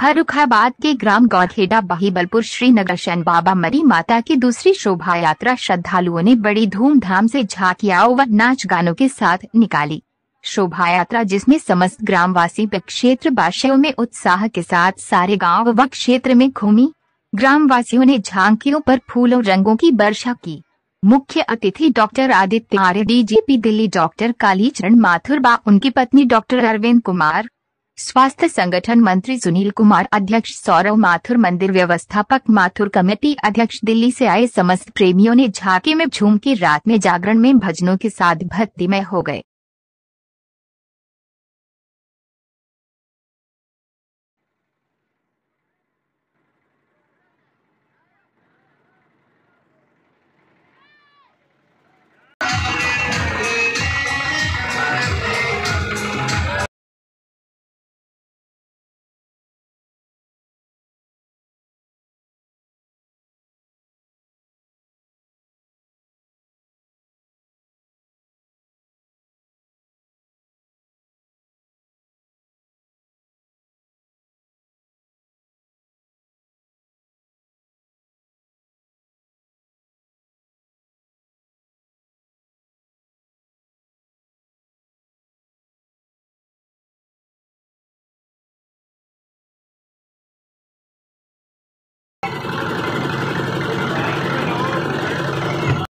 फरुखाबाद के ग्राम गौठेडा बहीबलपुर श्रीनगर शन बाबा मरी माता की दूसरी शोभा यात्रा श्रद्धालुओं ने बड़ी धूमधाम से झांकियाओं व नाच गानों के साथ निकाली शोभा यात्रा जिसमें समस्त ग्रामवासी क्षेत्र वासियों में उत्साह के साथ सारे गांव व क्षेत्र में घूमी ग्रामवासियों ने झांकियों पर फूलों रंगों की वर्षा की मुख्य अतिथि doctor Aditya Arya DGP Delhi doctor Kalicharan Mathur बा उनकी पत्नी डॉक्टर अरविंद कुमार स्वास्थ्य संगठन मंत्री सुनील कुमार अध्यक्ष सौरव माथुर मंदिर व्यवस्थापक माथुर कमेटी अध्यक्ष दिल्ली से आए समस्त प्रेमियों ने झांकी में झूम के रात में जागरण में भजनों के साथ भक्तिमय हो गए